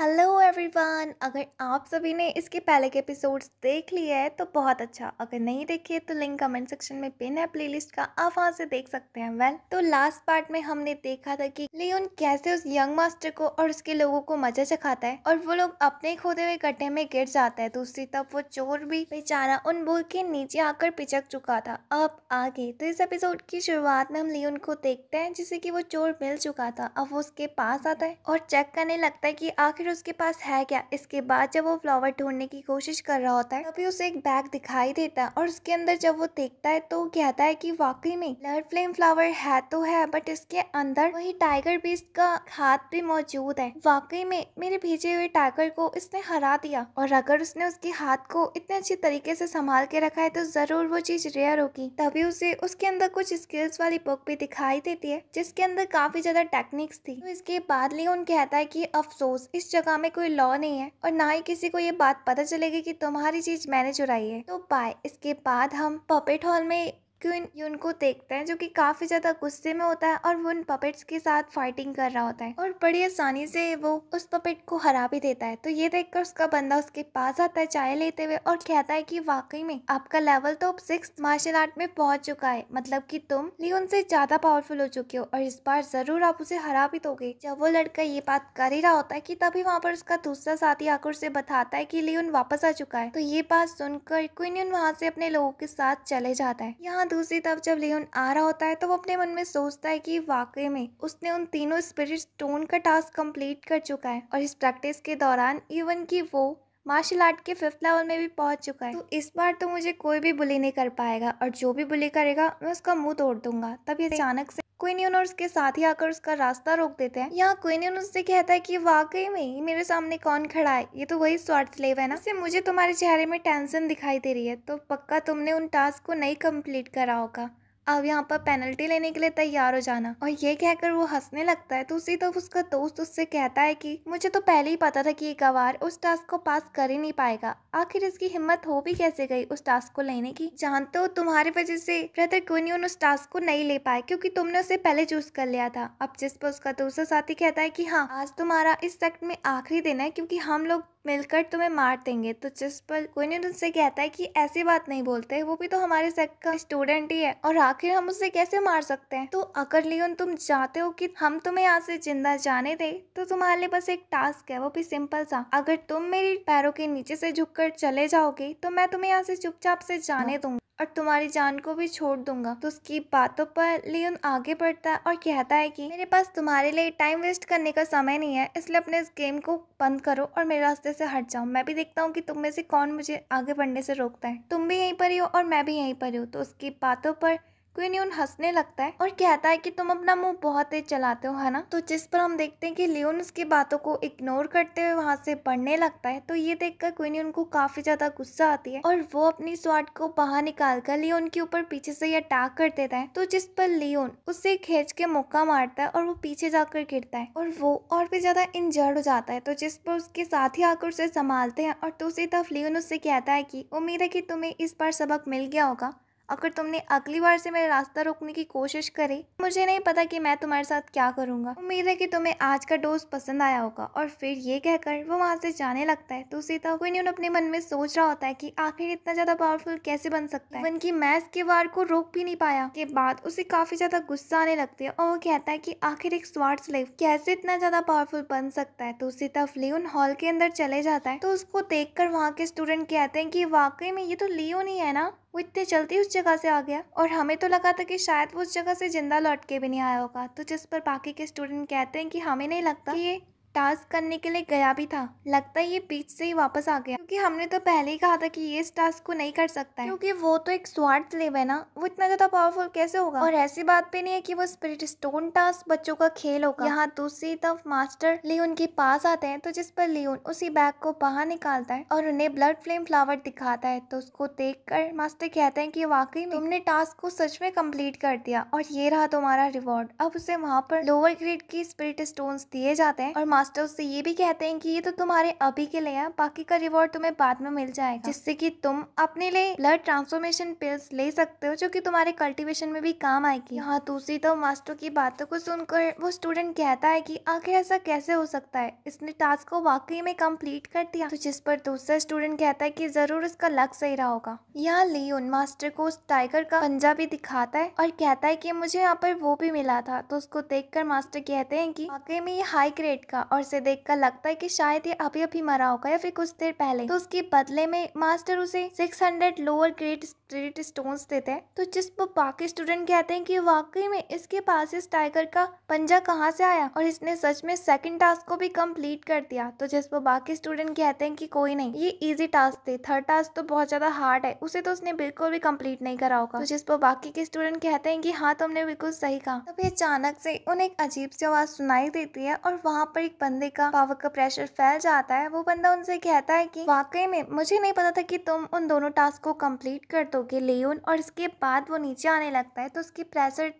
Hello everyone अगर आप सभी ने इसके पहले के एपिसोड्स देख लिए हैं तो बहुत अच्छा अगर नहीं देखे तो लिंक कमेंट सेक्शन में पिन है प्लेलिस्ट का आप वहाँ से देख सकते हैं वेल तो लास्ट पार्ट में हमने देखा था कि लियोन कैसे उस यंग मास्टर को और उसके लोगों को मजा चखाता है और वो लोग अपने खोदे हुए गड्ढे में गिर जाता है दूसरी तरफ वो चोर भी बेचारा उन बोल के नीचे आकर पिचक चुका था अब आगे तो इस एपिसोड की शुरुआत में हम लियोन को देखते हैं जिसे की वो चोर मिल चुका था अब वो उसके पास आता है और चेक करने लगता है की आखिर आखिर उसके पास है क्या इसके बाद जब वो फ्लावर ढूंढने की कोशिश कर रहा होता है तभी उसे एक बैग दिखाई देता है और उसके अंदर जब वो देखता है तो कहता है कि वाकई में ब्लड फ्लेम फ्लावर है तो है बट इसके अंदर वही टाइगर बीस्ट का हाथ भी मौजूद है वाकई में मेरे भेजे हुए टाइगर को इसने हरा दिया और अगर उसने उसके हाथ को इतने अच्छे तरीके से संभाल के रखा है तो जरूर वो चीज रेयर होगी तभी उसे उसके अंदर कुछ स्किल्स वाली बुक भी दिखाई देती है जिसके अंदर काफी ज्यादा टेक्निक्स थी तो इसके बाद लियोन कहता है की अफसोस इस जगह में कोई लॉ नहीं है और ना ही किसी को ये बात पता चलेगी कि तुम्हारी चीज मैंने चुराई है तो बाय इसके बाद हम पपेट हॉल में क्यून यून उनको देखता है जो कि काफ़ी ज़्यादा गुस्से में होता है और वो उन पपेट्स के साथ फाइटिंग कर रहा होता है और बड़ी आसानी से वो उस पपेट को हरा भी देता है तो ये देखकर उसका बंदा उसके पास आता है चाय लेते हुए और कहता है कि वाकई में आपका लेवल तो अब सिक्स मार्शल आर्ट में पहुंच चुका है मतलब की तुम लियोन से ज़्यादा पावरफुल हो चुके हो और इस बार ज़रूर आप उसे हरा भी दोगे जब वो लड़का ये बात कर ही रहा होता है की तभी वहाँ पर उसका दूसरा साथी आकर उसे बताता है की लियोन वापस आ चुका है तो ये बात सुनकर क्विनियन वहाँ से अपने लोगों के साथ चले जाता है यहाँ वहाँ दूसरी तरफ जब लियोन आ रहा होता है तो वो अपने मन में सोचता है कि वाकई में उसने उन तीनों स्पिरिट स्टोन का टास्क कंप्लीट कर चुका है और इस प्रैक्टिस के दौरान इवन कि वो मार्शल आर्ट के फिफ्थ लेवल में भी पहुंच चुका है तो इस बार तो मुझे कोई भी बुली नहीं कर पाएगा और जो भी बुली करेगा मैं उसका मुंह तोड़ दूंगा तब ये अचानक से क्वीन यून और उसके साथ ही आकर उसका रास्ता रोक देते हैं यहाँ क्वीन यून उससे कहता है कि वाकई में मेरे सामने कौन खड़ा है ये तो वही स्वार्थ स्लेव है ना इससे मुझे तुम्हारे चेहरे में टेंशन दिखाई दे रही है तो पक्का तुमने उन टास्क को नहीं कंप्लीट करा होगा अब यहाँ पर पेनल्टी लेने के लिए तैयार हो जाना और ये कहकर वो हंसने लगता है तो उसी तरफ तो उसका दोस्त उससे कहता है कि मुझे तो पहले ही पता था कि ये गवार उस टास्क को पास कर ही नहीं पाएगा आखिर इसकी हिम्मत हो भी कैसे गई उस टास्क को लेने की जानते हो तुम्हारी वजह से ब्रदर कुनियन उस टास्क को नहीं ले पाए क्यूँकी तुमने उसे पहले चूज कर लिया था अब जिस पर उसका दूसरा साथी कहता है की हाँ आज तुम्हारा इस सेक्ट में आखिरी दिन है क्योंकि हम लोग मिलकर तुम्हें मार देंगे तो जिस पर नहीं उनसे कहता है कि ऐसी बात नहीं बोलते वो भी तो हमारे सेक का स्टूडेंट ही है और आखिर हम उसे कैसे मार सकते हैं तो अगर लियोन तुम चाहते हो कि हम तुम्हें यहाँ से जिंदा जाने दे तो तुम्हारे लिए बस एक टास्क है वो भी सिंपल सा अगर तुम मेरी पैरों के नीचे से झुक चले जाओगे तो मैं तुम्हें यहाँ से चुपचाप से जाने हाँ। दूंगी और तुम्हारी जान को भी छोड़ दूंगा तो उसकी बातों पर लियोन आगे बढ़ता है और कहता है कि मेरे पास तुम्हारे लिए टाइम वेस्ट करने का समय नहीं है इसलिए अपने इस गेम को बंद करो और मेरे रास्ते से हट जाओ मैं भी देखता हूँ कि तुम में से कौन मुझे आगे बढ़ने से रोकता है तुम भी यहीं पर ही हो और मैं भी यहीं पर ही हूँ तो उसकी बातों पर क्विन्यून हंसने लगता है और कहता है कि तुम अपना मुंह बहुत तेज चलाते हो है ना तो जिस पर हम देखते हैं कि लियोन उसकी बातों को इग्नोर करते हुए वहां से पढ़ने लगता है तो ये देखकर क्विन्यून को काफी ज्यादा गुस्सा आती है और वो अपनी स्वाट को बाहर निकाल कर लियोन के ऊपर पीछे से ये अटैक कर देता है तो जिस पर लियोन उसे खेच के मुक्का मारता है और वो पीछे जाकर गिरता है और वो और भी ज्यादा इंजर्ड हो जाता है तो जिस पर उसके साथ ही आकर उसे संभालते हैं और दूसरी तरफ लियोन उससे कहता है कि उम्मीद है कि तुम्हें इस बार सबक मिल गया होगा अगर तुमने अगली बार से मेरा रास्ता रोकने की कोशिश करी मुझे नहीं पता कि मैं तुम्हारे साथ क्या करूंगा उम्मीद है कि तुम्हें आज का डोज पसंद आया होगा और फिर ये कहकर वो वहाँ से जाने लगता है तो सीता क्विन्यून अपने मन में सोच रहा होता है कि आखिर इतना ज़्यादा पावरफुल कैसे बन सकता है उनकी की मैं इसके वार को रोक भी नहीं पाया के बाद उसे काफ़ी ज़्यादा गुस्सा आने लगती है और वो कहता है की आखिर एक स्वार्ट स्लेव कैसे इतना ज़्यादा पावरफुल बन सकता है तो सीता लियोन हॉल के अंदर चले जाता है तो उसको देख वहाँ के स्टूडेंट कहते हैं की वाकई में ये तो लियो नहीं है ना वो इतने जल्दी उस जगह से आ गया और हमें तो लगा था कि शायद वो उस जगह से ज़िंदा लौट के भी नहीं आया होगा तो जिस पर बाकी के स्टूडेंट कहते हैं कि हमें नहीं लगता कि ये टास्क करने के लिए गया भी था लगता है ये बीच से ही वापस आ गया क्योंकि हमने तो पहले ही कहा था कि ये इस टास्क को नहीं कर सकता है क्योंकि वो तो एक स्वार्थ लेव है ना वो इतना ज़्यादा पावरफुल कैसे होगा और ऐसी बात भी नहीं है कि वो स्पिरिट स्टोन टास्क बच्चों का खेल होगा यहाँ दूसरी तरफ मास्टर लियोन के पास आते हैं तो जिस पर लियोन उसी बैग को बाहर निकालता है और उन्हें ब्लड फ्लेम फ्लावर दिखाता है तो उसको देख कर मास्टर कहते हैं की वाकई तुमने टास्क को सच में कम्प्लीट कर दिया और ये रहा तुम्हारा रिवॉर्ड अब उसे वहाँ पर लोअर ग्रेड की स्पिरिट स्टोन दिए जाते हैं और मास्टर मास्टर से ये भी कहते हैं कि ये तो तुम्हारे अभी के लिए है बाकी का रिवॉर्ड तुम्हें बाद में मिल जाएगा जिससे कि तुम अपने लिए ब्लड ट्रांसफॉर्मेशन पिल्स ले सकते हो जो कि तुम्हारे कल्टीवेशन में भी काम आएगी हाँ दूसरी तो मास्टर की बातों को सुनकर वो स्टूडेंट कहता है की आखिर ऐसा कैसे हो सकता है इसने टास्क को वाकई में कम्प्लीट कर दिया तो जिस पर दूसरा स्टूडेंट कहता है की जरूर उसका लक सही रहा होगा यहाँ लियन मास्टर को उस टाइगर का पंजा भी दिखाता है और कहता है की मुझे यहाँ पर वो भी मिला था तो उसको देखकर मास्टर कहते हैं कि वाकई में ये हाई ग्रेड का और और उसे देखकर लगता है की शायद ये अभी अभी मरा होगा या फिर कुछ देर पहले तो उसके बदले में मास्टर उसे six hundred lower grade credit stones देते हैं तो जिस पर बाकी स्टूडेंट कहते हैं कि वाकई में इसके पास इस टाइगर का पंजा कहाँ से आया और इसने सच में सेकंड टास्क को भी कंप्लीट कर दिया तो जिस पर बाकी स्टूडेंट कहते हैं कि कोई नहीं ये इजी टास्क थे थर्ड टास्क तो बहुत ज्यादा हार्ड है उसे तो उसने बिल्कुल भी कम्प्लीट नहीं करा होगा तो जिस पर बाकी के स्टूडेंट कहते हैं की हाँ तुमने बिल्कुल सही कहा तभी अचानक से उन्हें एक अजीब सी आवाज सुनाई देती है और वहाँ पर एक बंदे का पावर का प्रेशर फैल जाता है वो बंदा उनसे कहता है की वाकई में मुझे नहीं पता था की तुम उन दोनों टास्क को कम्प्लीट कर दो होकर लियोन और इसके बाद वो नीचे आने लगता है तो उसकी प्रेशर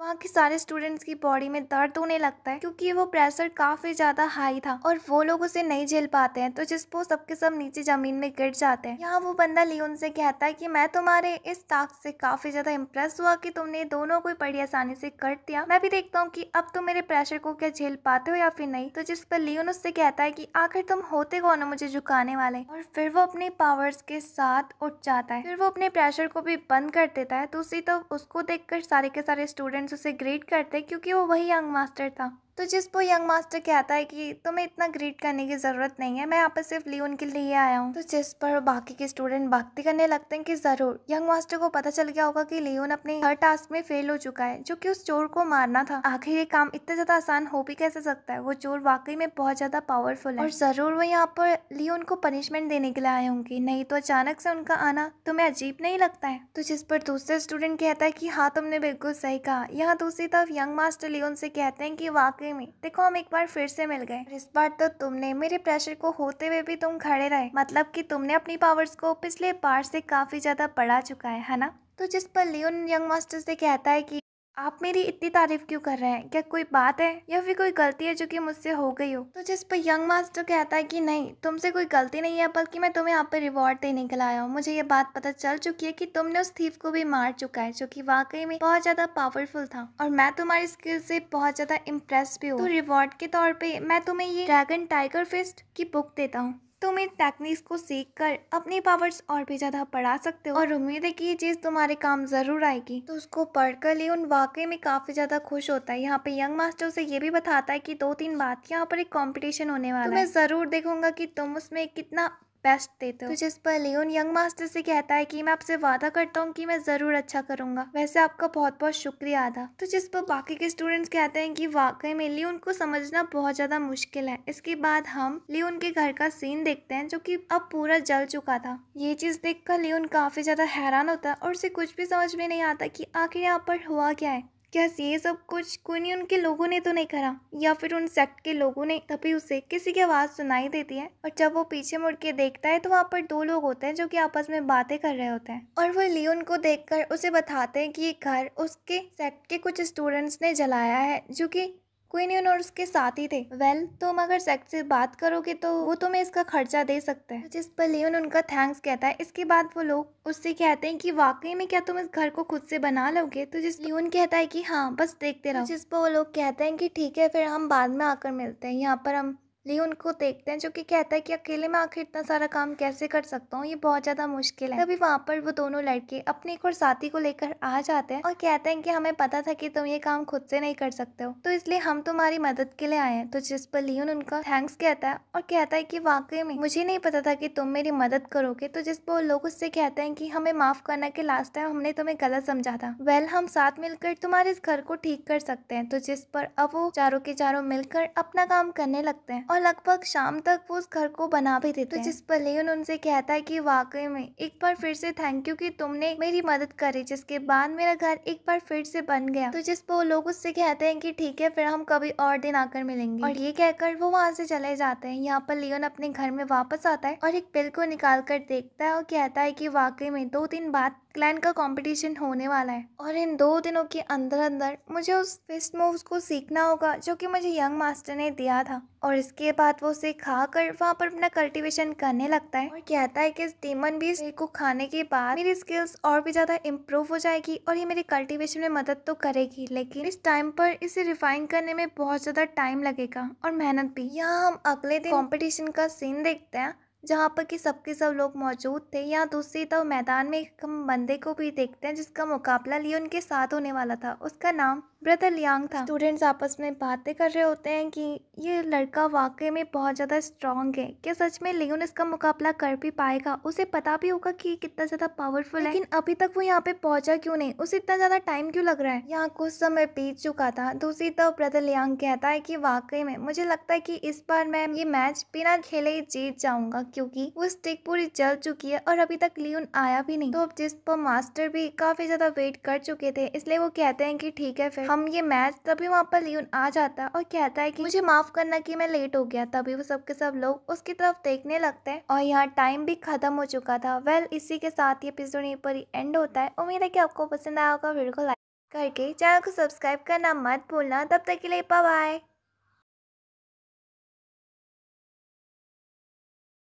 वहाँ के सारे स्टूडेंट्स की बॉडी में दर्द होने लगता है क्योंकि वो प्रेशर काफ़ी ज़्यादा हाई था और वो लोग उसे नहीं झेल पाते हैं तो पो सबके सब नीचे ज़मीन में गिर जाते हैं यहाँ वो बंदा लियोन से कहता है कि मैं तुम्हारे इस टास्क से काफ़ी ज़्यादा इम्प्रेस हुआ कि तुमने दोनों को बड़ी आसानी से कर दिया मैं भी देखता हूँ की अब तुम मेरे प्रेशर को क्या झेल पाते हो या फिर नहीं तो जिस पर लियोन उससे कहता है की आखिर तुम होते कौन हो मुझे झुकाने वाले और फिर वो अपने पावर्स के साथ उठ जाता है फिर वो अपने प्रेशर को भी बंद कर देता है दूसरी तो उसको देख सारे के सारे स्टूडेंट स्टूडेंट्स उसे ग्रेड करते क्योंकि वो वही यंग मास्टर था तो जिसपो यंग मास्टर कहता है कि तुम्हें इतना ग्रीट करने की ज़रूरत नहीं है मैं यहाँ पर सिर्फ ली उनके लिए आया हूँ तो जिस पर बाकी के स्टूडेंट भक्ति करने लगते हैं कि ज़रूर यंग मास्टर को पता चल गया होगा कि लियोन अपने हर टास्क में फेल हो चुका है जो कि उस चोर को मारना था आखिर ये काम इतना ज़्यादा आसान हो भी कैसे सकता है वो चोर वाकई में बहुत ज़्यादा पावरफुल है और ज़रूर वो यहाँ पर लियोन को पनिशमेंट देने के लिए आए होंगे नहीं तो अचानक से उनका आना तुम्हें अजीब नहीं लगता है तो जिस पर दूसरा स्टूडेंट कहता है कि हाँ तुमने बिल्कुल सही कहा यहाँ दूसरी तरफ यंग मास्टर लियोन से कहते हैं कि वाकई वाकई में देखो हम एक बार फिर से मिल गए इस बार तो तुमने मेरे प्रेशर को होते हुए भी तुम खड़े रहे मतलब कि तुमने अपनी पावर्स को पिछले बार से काफी ज्यादा पढ़ा चुका है है ना तो जिस पर लियोन यंग मास्टर से कहता है कि आप मेरी इतनी तारीफ क्यों कर रहे हैं क्या कोई बात है या फिर कोई गलती है जो कि मुझसे हो गई हो तो जिस पर यंग मास्टर कहता है कि नहीं तुमसे कोई गलती नहीं है बल्कि मैं तुम्हें यहाँ पर रिवॉर्ड देने के लाया हूँ मुझे ये बात पता चल चुकी है कि तुमने उस थीफ को भी मार चुका है जो कि वाकई में बहुत ज़्यादा पावरफुल था और मैं तुम्हारी स्किल से बहुत ज़्यादा इम्प्रेस भी हूँ तो रिवॉर्ड के तौर पर मैं तुम्हें ये ड्रैगन टाइगर फिस्ट की बुक देता हूँ तुम इन टेक्निक्स को सीख कर अपनी पावर्स और भी ज़्यादा बढ़ा सकते हो और उम्मीद है कि ये चीज़ तुम्हारे काम ज़रूर आएगी तो उसको पढ़कर उन वाकई में काफ़ी ज़्यादा खुश होता है यहाँ पे यंग मास्टर से ये भी बताता है कि दो तीन बात यहाँ पर एक कॉम्पिटिशन होने वाला तो है मैं ज़रूर देखूंगा कि तुम उसमें कितना बेस्ट देते हो तो जिस पर लियोन यंग मास्टर से कहता है कि मैं आपसे वादा करता हूँ कि मैं ज़रूर अच्छा करूँगा वैसे आपका बहुत बहुत शुक्रिया आधा तो जिस पर बाकी के स्टूडेंट्स कहते हैं कि वाकई में लियोन को समझना बहुत ज़्यादा मुश्किल है इसके बाद हम लियोन के घर का सीन देखते हैं जो की अब पूरा जल चुका था ये चीज़ कर लियोन काफ़ी ज़्यादा हैरान होता है और उसे कुछ भी समझ में नहीं आता की आखिर यहाँ पर हुआ क्या है क्या ये सब कुछ कोई उनके लोगों ने तो नहीं करा या फिर उन सेक्ट के लोगों ने तभी उसे किसी की आवाज़ सुनाई देती है और जब वो पीछे मुड़ के देखता है तो वहाँ पर दो लोग होते हैं जो कि आपस में बातें कर रहे होते हैं और वो लियोन को देखकर उसे बताते हैं कि ये घर उसके सेक्ट के कुछ स्टूडेंट्स ने जलाया है जो कि क्वीनियन और उसके साथ ही थे वेल well, तुम अगर सेक्ट से बात करोगे तो वो तुम्हें इसका खर्चा दे सकते हैं जिस पर लियोन उनका थैंक्स कहता है इसके बाद वो लोग उससे कहते हैं कि वाकई में क्या तुम इस घर को खुद से बना लोगे तो जिस लियोन कहता है कि हाँ बस देखते रहो जिस पर वो लोग कहते हैं कि ठीक है फिर हम बाद में आकर मिलते हैं यहाँ पर हम ली उनको देखते हैं जो कि कहता है कि अकेले में आखिर इतना सारा काम कैसे कर सकता हूँ ये बहुत ज़्यादा मुश्किल है तभी वहाँ पर वो दोनों लड़के अपने एक और साथी को लेकर आ जाते हैं और कहते हैं कि हमें पता था कि तुम ये काम खुद से नहीं कर सकते हो तो इसलिए हम तुम्हारी मदद के लिए आए हैं तो जिस पर लियोन उनका थैंक्स कहता है और कहता है की वाकई में मुझे नहीं पता था की तुम मेरी मदद करोगे तो जिस पर वो लोग उससे कहते हैं की हमें माफ़ करना की लास्ट टाइम हमने तुम्हें गलत समझा था वेल हम साथ मिलकर तुम्हारे इस घर को ठीक कर सकते हैं तो जिस पर अब वो चारों के चारों मिलकर अपना काम करने लगते हैं और और लगभग शाम तक वो उस घर को बना भी देते तो जिस पर लियोन उनसे कहता है कि वाकई में एक बार फिर से थैंक यू कि तुमने मेरी मदद करी जिसके बाद मेरा घर एक बार फिर से बन गया तो जिस पर वो लोग उससे कहते हैं कि ठीक है फिर हम कभी और दिन आकर मिलेंगे और ये कहकर वो वहाँ से चले जाते हैं यहाँ पर लियोन अपने घर में वापस आता है और एक बिल को निकाल कर देखता है और कहता है की वाकई में दो दिन बाद क्लैन का कंपटीशन होने वाला है और इन दो दिनों के अंदर अंदर मुझे उस फिस्ट मूव्स को सीखना होगा जो कि मुझे यंग मास्टर ने दिया था और इसके बाद वो उसे खा कर वहाँ पर अपना कल्टीवेशन करने लगता है और कहता है कि इस डेमन बीज को खाने के बाद मेरी स्किल्स और भी ज़्यादा इम्प्रूव हो जाएगी और ये मेरी कल्टिवेशन में मदद तो करेगी लेकिन इस टाइम पर इसे रिफाइन करने में बहुत ज़्यादा टाइम लगेगा और मेहनत भी यहाँ हम अगले दिन कॉम्पिटिशन का सीन देखते हैं जहाँ पर कि सबके सब लोग मौजूद थे यहाँ दूसरी तरफ मैदान में एक बंदे को भी देखते हैं जिसका मुकाबला लिए उनके साथ होने वाला था उसका नाम ब्रदर लियांग था स्टूडेंट्स आपस में बातें कर रहे होते हैं कि ये लड़का वाकई में बहुत ज़्यादा स्ट्रॉन्ग है क्या सच में लियोन इसका मुकाबला कर भी पाएगा उसे पता भी होगा कि कितना ज़्यादा पावरफुल है लेकिन अभी तक वो यहाँ पे पहुँचा क्यों नहीं उसे इतना ज़्यादा टाइम क्यों लग रहा है यहाँ कुछ समय बीत चुका था दूसरी तरफ ब्रदर लियांग कहता है कि वाकई में मुझे लगता है कि इस बार मैं ये मैच बिना खेले ही जीत जाऊंगा क्योंकि वो स्टिक पूरी जल चुकी है और अभी तक लियोन आया भी नहीं तो अब जिस पर मास्टर भी काफी ज्यादा वेट कर चुके थे इसलिए वो कहते हैं कि ठीक है फिर हम ये मैच तभी वहाँ पर लियोन आ जाता है और कहता है कि मुझे माफ़ करना कि मैं लेट हो गया तभी वो सबके सब लोग उसकी तरफ देखने लगते हैं और यहाँ टाइम भी ख़त्म हो चुका था वेल इसी के साथ ये एपिसोड यहीं पर ही एंड होता है उम्मीद है कि आपको पसंद आया होगा वीडियो को लाइक करके चैनल को सब्सक्राइब करना मत भूलना तब तक के लिए बाय